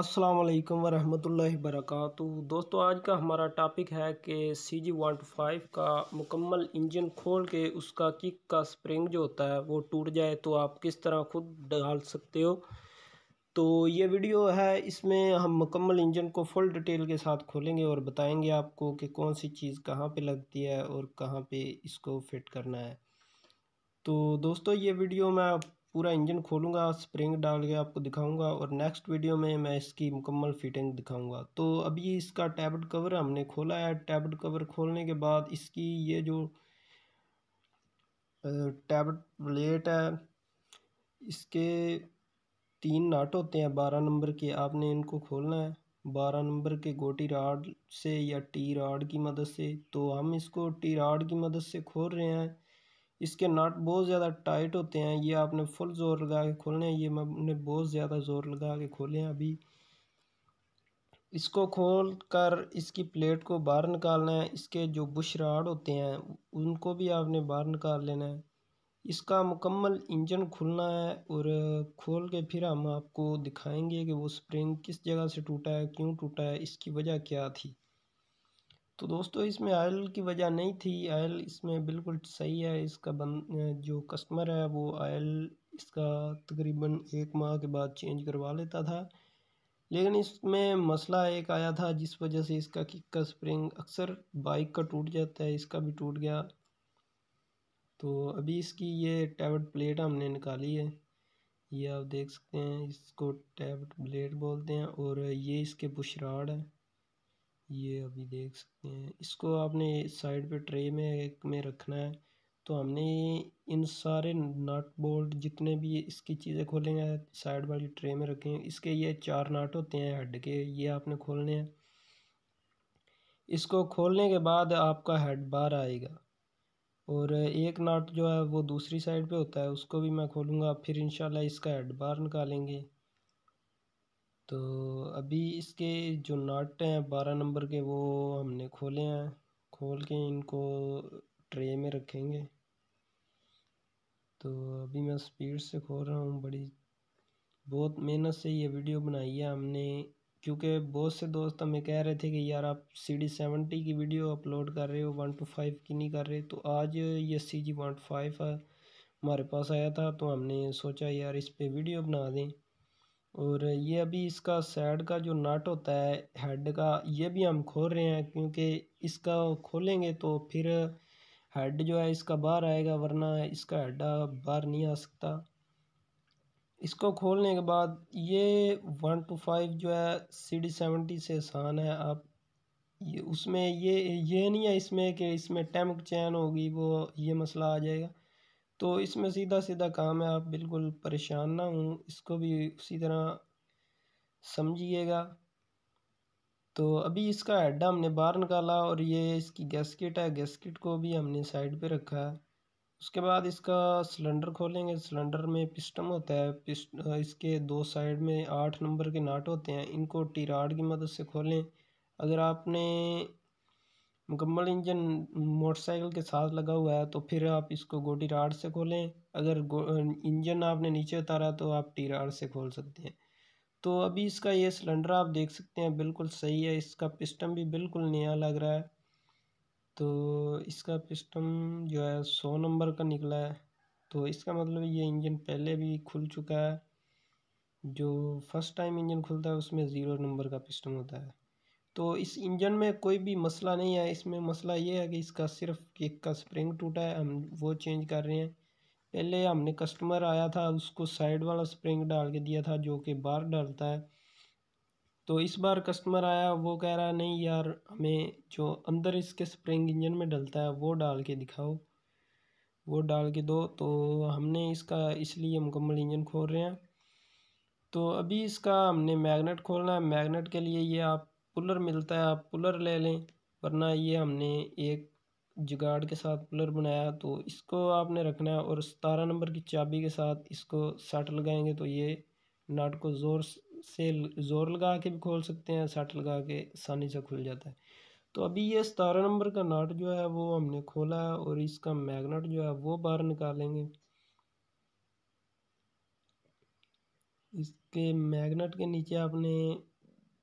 अस्सलाम वालेकुम वरहमतुल्लाहि वबरकातु दोस्तों आज का हमारा टॉपिक है कि C G one two five का मुकम्मल इंजन खोल के उसका किक का स्प्रिंग जो होता है वो टूट जाए तो आप किस तरह खुद डाल सकते हो तो ये वीडियो है इसमें हम मुकम्मल इंजन को फुल डिटेल के साथ खोलेंगे और बताएंगे आपको कि कौन सी चीज़ कहाँ पे लगती है और कहाँ पे इसको फिट करना है तो दोस्तों ये वीडियो मैं पूरा इंजन खोलूँगा स्प्रिंग डाल के आपको दिखाऊँगा और नेक्स्ट वीडियो में मैं इसकी मुकम्मल फिटिंग दिखाऊँगा तो अभी इसका टैबलेट कवर हमने खोला है टैबलेट कवर खोलने के बाद इसकी ये जो टैबलेट प्लेट है इसके तीन नाट होते हैं बारह नंबर के आपने इनको खोलना है बारह नंबर के गोटी राड से या टी राड की मदद से तो हम इसको टी राड की मदद से खोल रहे हैं इसके नट बहुत ज़्यादा टाइट होते हैं ये आपने फुल ज़ोर लगा के खोलने हैं ये मैंने बहुत ज़्यादा ज़ोर लगा के खोले हैं अभी इसको खोल कर इसकी प्लेट को बाहर निकालना है इसके जो बुशराड होते हैं उनको भी आपने बाहर निकाल लेना है इसका मुकम्मल इंजन खुलना है और खोल के फिर हम आपको दिखाएंगे कि वो स्प्रिंग किस जगह से टूटा है क्यों टूटा है इसकी वजह क्या थी तो दोस्तों इसमें आयल की वजह नहीं थी आयल इसमें बिल्कुल सही है इसका बन जो कस्टमर है वो आयल इसका तकरीबन एक माह के बाद चेंज करवा लेता था लेकिन इसमें मसला एक आया था जिस वजह से इसका किक का स्प्रिंग अक्सर बाइक का टूट जाता है इसका भी टूट गया तो अभी इसकी ये टैबलेट प्लेट हमने निकाली है ये आप देख सकते हैं इसको टैबलेट ब्लेड बोलते हैं और ये इसके बुशराड है ये अभी देख सकते हैं इसको आपने साइड पे ट्रे में एक में रखना है तो हमने इन सारे नट बोल्ट जितने भी इसकी चीज़ें खोलेंगे साइड वाली ट्रे में रखें इसके ये चार नट होते हैं हेड के ये आपने खोलने हैं इसको खोलने के बाद आपका हेड बार आएगा और एक नाट जो है वो दूसरी साइड पे होता है उसको भी मैं खोलूँगा फिर इन इसका हेड बार निकालेंगे तो अभी इसके जो नट हैं बारह नंबर के वो हमने खोले हैं खोल के इनको ट्रे में रखेंगे तो अभी मैं स्पीड से खोल रहा हूँ बड़ी बहुत मेहनत से ये वीडियो बनाई है हमने क्योंकि बहुत से दोस्त हमें कह रहे थे कि यार आप सी डी सेवेंटी की वीडियो अपलोड कर रहे हो वन टू फाइव की नहीं कर रहे तो आज ये C G one two five हमारे पास आया था तो हमने सोचा यार इस पर वीडियो बना दें और ये अभी इसका साइड का जो नट होता है हेड का ये भी हम खोल रहे हैं क्योंकि इसका खोलेंगे तो फिर हेड जो है इसका बाहर आएगा वरना इसका हेड बाहर नहीं आ सकता इसको खोलने के बाद ये वन टू फाइव जो है सी डी सेवेंटी से आसान है आप ये उसमें ये ये नहीं है इसमें कि इसमें टैम चैन होगी वो ये मसला आ जाएगा तो इसमें सीधा सीधा काम है आप बिल्कुल परेशान ना हों इसको भी उसी तरह समझिएगा तो अभी इसका हड्डा हमने बाहर निकाला और ये इसकी गैसकिट है गैसकेट को भी हमने साइड पे रखा है उसके बाद इसका सिलेंडर खोलेंगे सिलेंडर में पिस्टम होता है पिस्ट इसके दो साइड में आठ नंबर के नाट होते हैं इनको टीराड की मदद से खोलें अगर आपने मुकम्मल इंजन मोटरसाइकिल के साथ लगा हुआ है तो फिर आप इसको गोटी राड से खोलें अगर इंजन आपने नीचे उतारा तो आप टी राड से खोल सकते हैं तो अभी इसका ये सिलेंडर आप देख सकते हैं बिल्कुल सही है इसका पिस्टम भी बिल्कुल नया लग रहा है तो इसका पिस्टम जो है सौ नंबर का निकला है तो इसका मतलब ये इंजन पहले भी खुल चुका है जो फर्स्ट टाइम इंजन खुलता है उसमें ज़ीरो नंबर का पिस्टम होता है तो इस इंजन में कोई भी मसला नहीं है इसमें मसला ये है कि इसका सिर्फ एक का स्प्रिंग टूटा है हम वो चेंज कर रहे हैं पहले हमने कस्टमर आया था उसको साइड वाला स्प्रिंग डाल के दिया था जो कि बाहर डालता है तो इस बार कस्टमर आया वो कह रहा नहीं यार हमें जो अंदर इसके स्प्रिंग इंजन में डलता है वो डाल के दिखाओ वो डाल के दो तो हमने इसका इसलिए मुकम्मल इंजन खोल रहे हैं तो अभी इसका हमने मैग्नेट खोलना है मैग्नेट के लिए ये आप पुलर मिलता है आप पुलर ले लें वरना ये हमने एक जुगाड़ के साथ पुलर बनाया तो इसको आपने रखना है और सतारह नंबर की चाबी के साथ इसको सट लगाएंगे तो ये नाट को ज़ोर से ज़ोर लगा के भी खोल सकते हैं सट लगा के आसानी से खुल जाता है तो अभी ये सतारह नंबर का नाट जो है वो हमने खोला है और इसका मैगनेट जो है वो बाहर निकालेंगे इसके मैगनेट के नीचे आपने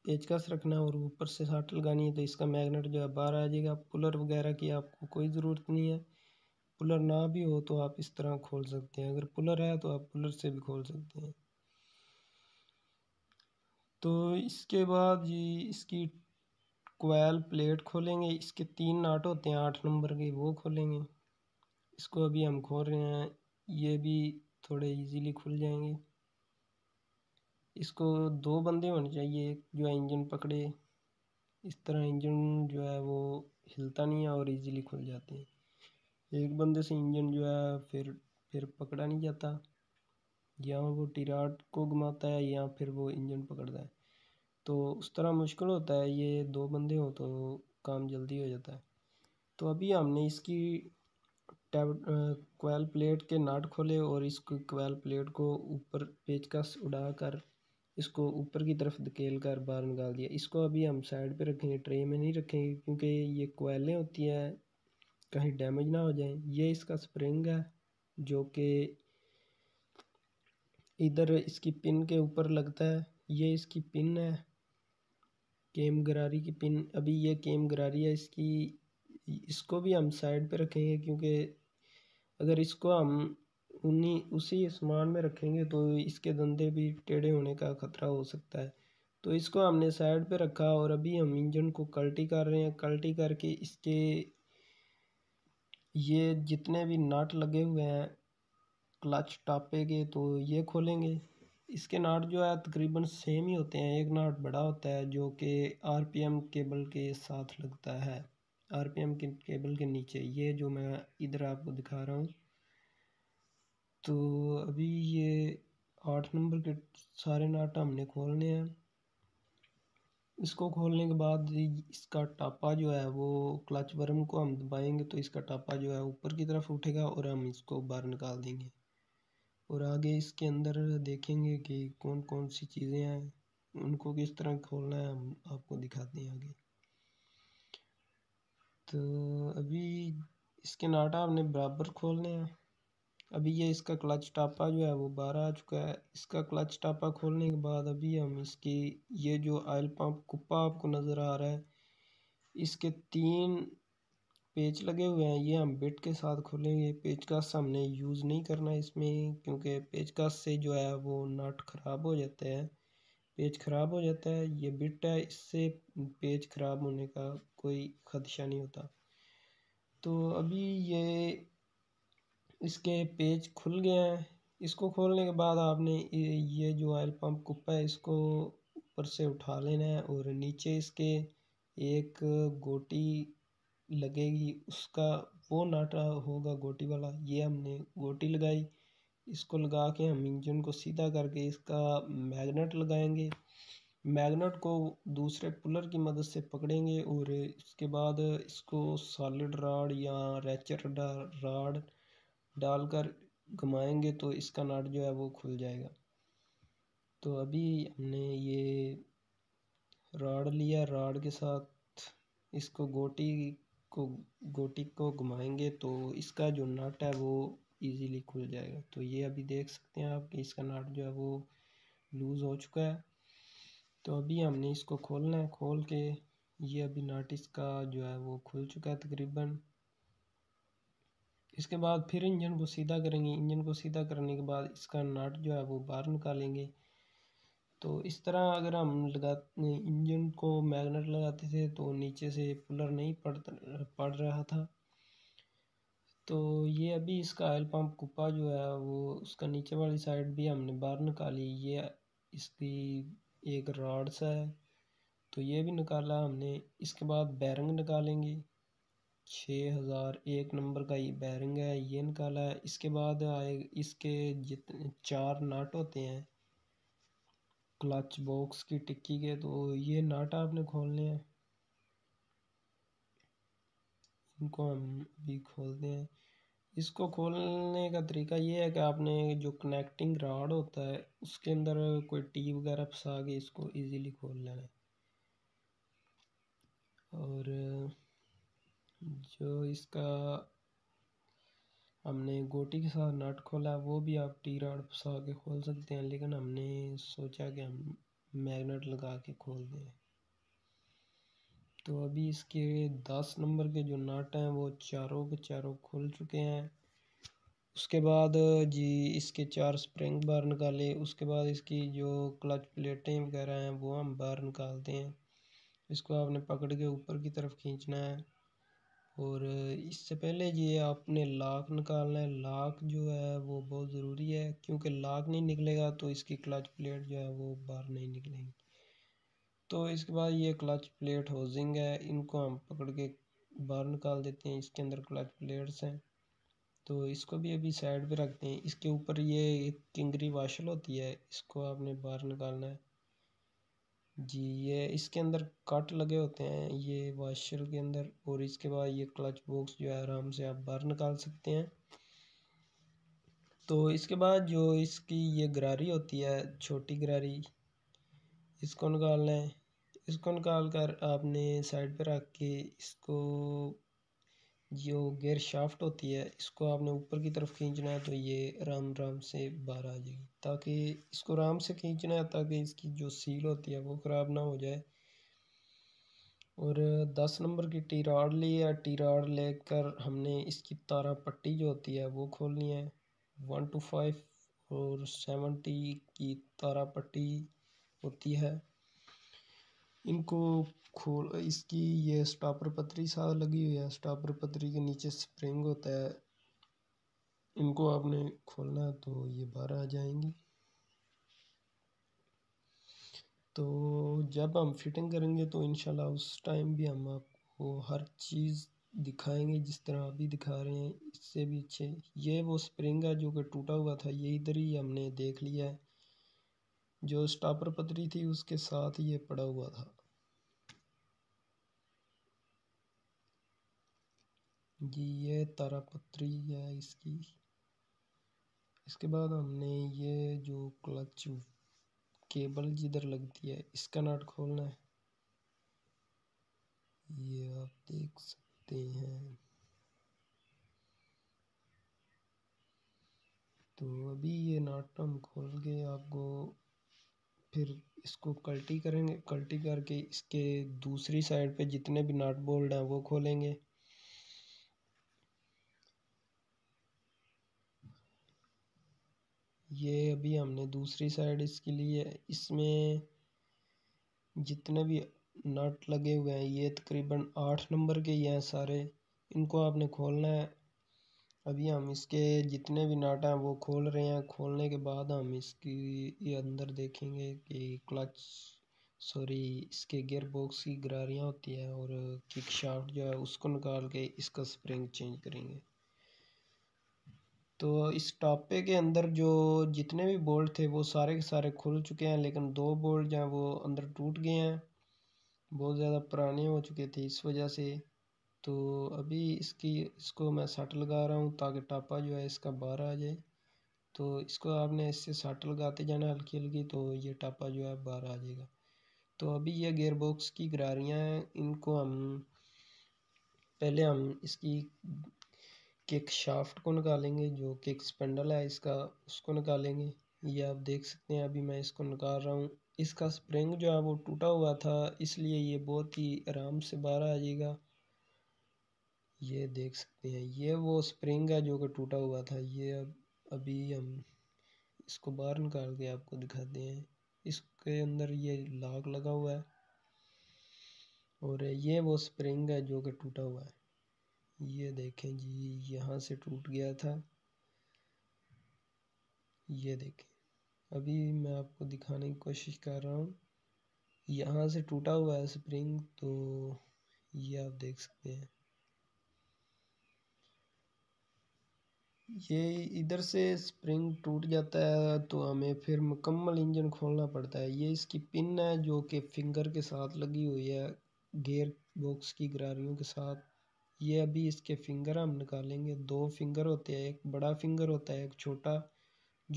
पेचकस रखना है और ऊपर से साट लगानी है तो इसका मैग्नेट जो है बाहर आ जाएगा पुलर वगैरह की आपको कोई ज़रूरत नहीं है पुलर ना भी हो तो आप इस तरह खोल सकते हैं अगर पुलर है तो आप पुलर से भी खोल सकते हैं तो इसके बाद जी इसकी कोयल प्लेट खोलेंगे इसके तीन नाट होते हैं आठ नंबर के वो खोलेंगे इसको अभी हम खोल रहे हैं ये भी थोड़े इजीली खुल जाएंगे इसको दो बंदे होने चाहिए एक जो इंजन पकड़े इस तरह इंजन जो है वो हिलता नहीं है और इजीली खुल जाते हैं एक बंदे से इंजन जो है फिर फिर पकड़ा नहीं जाता या वो टिराट को घुमाता है या फिर वो इंजन पकड़ता है तो उस तरह मुश्किल होता है ये दो बंदे हों तो काम जल्दी हो जाता है तो अभी हमने इसकी टैब क्वेल प्लेट के नाट खोले और इस क्वेल प्लेट को ऊपर पेचकस उड़ा कर इसको ऊपर की तरफ धकेल कर बाहर निकाल दिया इसको अभी हम साइड पे रखेंगे ट्रे में नहीं रखेंगे क्योंकि ये कोयलें होती हैं कहीं डैमेज ना हो जाए ये इसका स्प्रिंग है जो कि इधर इसकी पिन के ऊपर लगता है ये इसकी पिन है केम गरारी की पिन अभी ये केम गरारी है इसकी इसको भी हम साइड पे रखेंगे क्योंकि अगर इसको हम उन्हीं उसी सामान में रखेंगे तो इसके धंधे भी टेढ़े होने का खतरा हो सकता है तो इसको हमने साइड पे रखा और अभी हम इंजन को कल्टी कर रहे हैं कल्टी करके इसके ये जितने भी नाट लगे हुए हैं क्लच टापे के तो ये खोलेंगे इसके नाट जो है तकरीबन सेम ही होते हैं एक नाट बड़ा होता है जो कि आरपीएम केबल के साथ लगता है आरपीएम के केबल के नीचे ये जो मैं इधर आपको दिखा रहा हूँ तो अभी ये आठ नंबर के सारे नाट हमने खोलने हैं इसको खोलने के बाद इसका टापा जो है वो क्लच बर्म को हम दबाएंगे तो इसका टापा जो है ऊपर की तरफ उठेगा और हम इसको बाहर निकाल देंगे और आगे इसके अंदर देखेंगे कि कौन कौन सी चीज़ें हैं उनको किस तरह खोलना है हम आपको दिखाते हैं आगे तो अभी इसके नाटा हमने बराबर खोलने हैं अभी ये इसका क्लच टापा जो है वो बाहर आ चुका है इसका क्लच टापा खोलने के बाद अभी हम इसकी ये जो आयल पंप कुप्पा आपको नज़र आ रहा है इसके तीन पेच लगे हुए हैं ये हम बिट के साथ खोलेंगे पेचकस हमने यूज़ नहीं करना इसमें क्योंकि पेचकस से जो है वो नट ख़राब हो जाता है पेच ख़राब हो जाता है ये बिट है इससे पेच ख़राब होने का कोई खदशा नहीं होता तो अभी ये इसके पेज खुल गए हैं इसको खोलने के बाद आपने ये जो ऑयल पंप कुप्पा है इसको ऊपर से उठा लेना है और नीचे इसके एक गोटी लगेगी उसका वो नाटा होगा गोटी वाला ये हमने गोटी लगाई इसको लगा के हम इंजन को सीधा करके इसका मैग्नेट लगाएंगे मैग्नेट को दूसरे पुलर की मदद से पकड़ेंगे और इसके बाद इसको सॉलिड राड या रेचर राड डालकर घुमाएंगे तो इसका नट जो है वो खुल जाएगा तो अभी हमने ये राड लिया राड के साथ इसको गोटी को गोटी को घुमाएंगे तो इसका जो नट है वो इजीली खुल जाएगा तो ये अभी देख सकते हैं आप कि इसका नट जो है वो लूज़ हो चुका है तो अभी हमने इसको खोलना है खोल के ये अभी नट इसका जो है वो खुल चुका है तकरीबन इसके बाद फिर इंजन को सीधा करेंगे इंजन को सीधा करने के बाद इसका नट जो है वो बाहर निकालेंगे तो इस तरह अगर हम लगा इंजन को मैग्नेट लगाते थे तो नीचे से पुलर नहीं पड़ पड़ रहा था तो ये अभी इसका आयल पंप कुप्पा जो है वो उसका नीचे वाली साइड भी हमने बाहर निकाली ये इसकी एक रॉड सा है तो ये भी निकाला हमने इसके बाद बैरंग निकालेंगे छः हज़ार एक नंबर का ये बैरिंग है ये निकाला है इसके बाद आए इसके जितने चार नाट होते हैं क्लच बॉक्स की टिक्की के तो ये नाट आपने खोलने हैं इनको हम भी खोलते हैं इसको खोलने का तरीका ये है कि आपने जो कनेक्टिंग राड होता है उसके अंदर कोई टी वगैरह फंसा के इसको इजीली खोल लेना है और जो इसका हमने गोटी के साथ नट खोला वो भी आप टी रॉड फसा के खोल सकते हैं लेकिन हमने सोचा कि हम मैग्नेट लगा के खोल दें तो अभी इसके दस नंबर के जो नट हैं वो चारों के चारों खुल चुके हैं उसके बाद जी इसके चार स्प्रिंग बाहर निकाले उसके बाद इसकी जो क्लच प्लेटें वगैरह हैं वो हम बाहर निकालते हैं इसको आपने पकड़ के ऊपर की तरफ खींचना है और इससे पहले ये आपने लाख निकालना है लाख जो है वो बहुत ज़रूरी है क्योंकि लाख नहीं निकलेगा तो इसकी क्लच प्लेट जो है वो बाहर नहीं निकलेगी तो इसके बाद ये क्लच प्लेट होजिंग है इनको हम पकड़ के बाहर निकाल देते हैं इसके अंदर क्लच प्लेट्स हैं तो इसको भी अभी साइड पे रखते हैं इसके ऊपर ये एक किंगरी वाशल होती है इसको आपने बाहर निकालना है जी ये इसके अंदर कट लगे होते हैं ये वाशर के अंदर और इसके बाद ये क्लच बॉक्स जो है आराम से आप बाहर निकाल सकते हैं तो इसके बाद जो इसकी ये गरारी होती है छोटी गरारी इसको निकालना है इसको निकाल कर आपने साइड पर रख के इसको जो गेयर शाफ्ट होती है इसको आपने ऊपर की तरफ खींचना है तो ये आराम आराम से बाहर आ जाएगी ताकि इसको आराम से खींचना है ताकि इसकी जो सील होती है वो ख़राब ना हो जाए और दस नंबर की टी राड ली है टी राड लेकर हमने इसकी तारा पट्टी जो होती है वो खोलनी है वन टू फाइव और सेवनटी की तारा पट्टी होती है इनको खोल इसकी ये स्टॉपर पतरी सा लगी हुई है स्टॉपर पतरी के नीचे स्प्रिंग होता है इनको आपने खोलना है तो ये बाहर आ जाएंगी तो जब हम फिटिंग करेंगे तो इनशाला उस टाइम भी हम आपको हर चीज़ दिखाएंगे जिस तरह अभी दिखा रहे हैं इससे भी अच्छे ये वो स्प्रिंग है जो कि टूटा हुआ था ये इधर ही हमने देख लिया है जो स्टापर पतरी थी उसके साथ ये पड़ा हुआ था जी ये तारापत्री है इसकी इसके बाद हमने ये जो क्लच केबल जिधर लगती है इसका नट खोलना है ये आप देख सकते हैं तो अभी ये नट हम खोल के आपको फिर इसको कल्टी करेंगे कल्टी करके इसके दूसरी साइड पे जितने भी नट बोल्ड हैं वो खोलेंगे ये अभी हमने दूसरी साइड इसके लिए इसमें जितने भी नट लगे हुए हैं ये तकरीबन आठ नंबर के ही हैं सारे इनको आपने खोलना है अभी हम इसके जितने भी नट हैं वो खोल रहे हैं खोलने के बाद हम इसकी ये अंदर देखेंगे कि क्लच सॉरी इसके गियर बॉक्स की गरारियाँ होती हैं और किक शाफ्ट जो है उसको निकाल के इसका स्प्रिंग चेंज करेंगे तो इस टापे के अंदर जो जितने भी बोल्ट थे वो सारे के सारे खुल चुके हैं लेकिन दो बोल्ट जो हैं वो अंदर टूट गए हैं बहुत ज़्यादा पुराने हो चुके थे इस वजह से तो अभी इसकी इसको मैं सट लगा रहा हूँ ताकि टापा जो है इसका बाहर आ जाए तो इसको आपने इससे सट लगाते जाना हल्की हल्की तो ये टापा जो है बाहर आ जाएगा तो अभी ये गेयर बॉक्स की गरारियाँ हैं इनको हम पहले हम इसकी किक शाफ्ट को निकालेंगे जो किक स्पेंडल है इसका उसको निकालेंगे ये आप देख सकते हैं अभी मैं इसको निकाल रहा हूँ इसका स्प्रिंग जो है वो टूटा हुआ था इसलिए ये बहुत ही आराम से बाहर आ जाएगा ये देख सकते हैं ये वो स्प्रिंग है जो कि टूटा हुआ था ये अब अभी हम इसको बाहर निकाल के आपको दिखाते हैं इसके अंदर ये लाग लगा हुआ है और ये वो स्प्रिंग है जो कि टूटा हुआ है ये देखें जी यहाँ से टूट गया था ये देखें अभी मैं आपको दिखाने की कोशिश कर रहा हूँ यहाँ से टूटा हुआ है स्प्रिंग तो ये आप देख सकते हैं ये इधर से स्प्रिंग टूट जाता है तो हमें फिर मुकम्मल इंजन खोलना पड़ता है ये इसकी पिन है जो कि फिंगर के साथ लगी हुई है गेयर बॉक्स की गरारियों के साथ ये अभी इसके फिंगर हम निकालेंगे दो फिंगर होते हैं एक बड़ा फिंगर होता है एक छोटा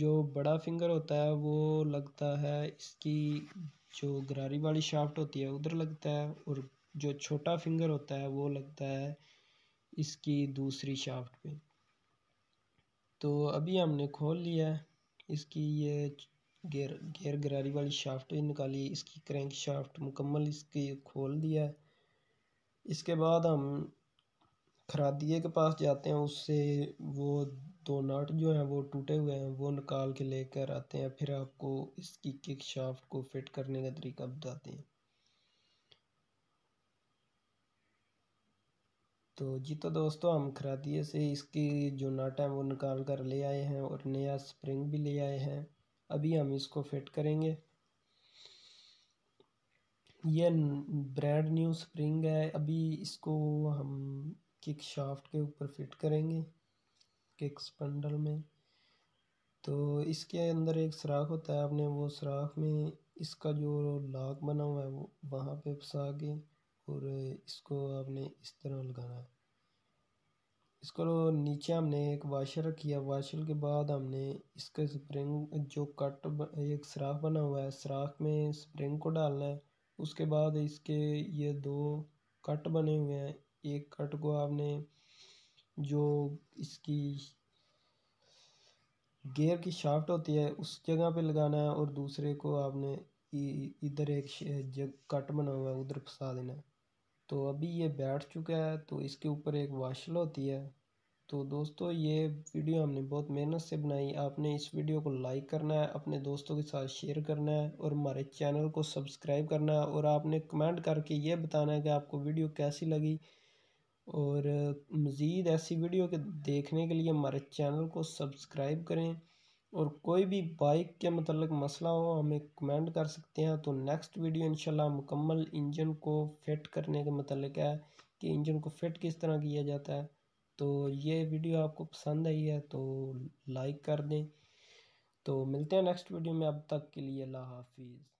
जो बड़ा फिंगर होता है वो लगता है इसकी जो गरारी वाली शाफ्ट होती है उधर लगता है और जो छोटा फिंगर होता है वो लगता है इसकी दूसरी शाफ्ट पे तो अभी हमने खोल लिया है इसकी ये गेर गेर गरारी वाली शाफ्ट भी निकाली इसकी क्रैंक शाफ्ट मुकम्मल इसकी खोल दिया है इसके बाद हम खरादिये के पास जाते हैं उससे वो दो नट जो हैं वो टूटे हुए हैं वो निकाल के लेकर आते हैं फिर आपको इसकी किक शाफ्ट को फिट करने का तरीका बताते हैं तो जी तो दोस्तों हम खरादिये से इसकी जो नट है वो निकाल कर ले आए हैं और नया स्प्रिंग भी ले आए हैं अभी हम इसको फिट करेंगे यह ब्रांड न्यू स्प्रिंग है अभी इसको हम किक शाफ्ट के ऊपर फिट करेंगे किक स्पंडल में तो इसके अंदर एक सुराख होता है आपने वो सुराख में इसका जो लाक बना हुआ है वो वहाँ पे फंसा के और इसको आपने इस तरह लगाना है इसको नीचे हमने एक वाशर किया वाशर के बाद हमने इसके स्प्रिंग जो कट एक सुराख बना हुआ है सुराख में स्प्रिंग को डालना है उसके बाद इसके ये दो कट बने हुए हैं एक कट को आपने जो इसकी गेयर की शाफ्ट होती है उस जगह पे लगाना है और दूसरे को आपने इधर एक जग कट बना हुआ है उधर फंसा देना है तो अभी ये बैठ चुका है तो इसके ऊपर एक वाशल होती है तो दोस्तों ये वीडियो हमने बहुत मेहनत से बनाई आपने इस वीडियो को लाइक करना है अपने दोस्तों के साथ शेयर करना है और हमारे चैनल को सब्सक्राइब करना है और आपने कमेंट करके ये बताना है कि आपको वीडियो कैसी लगी और मज़ीद ऐसी वीडियो के देखने के लिए हमारे चैनल को सब्सक्राइब करें और कोई भी बाइक के मतलब मसला हो हमें कमेंट कर सकते हैं तो नेक्स्ट वीडियो इंशाल्लाह मुकम्मल इंजन को फिट करने के मतलब है कि इंजन को फिट किस तरह किया जाता है तो ये वीडियो आपको पसंद आई है तो लाइक कर दें तो मिलते हैं नेक्स्ट वीडियो में अब तक के लिए अल्लाह हाफिज़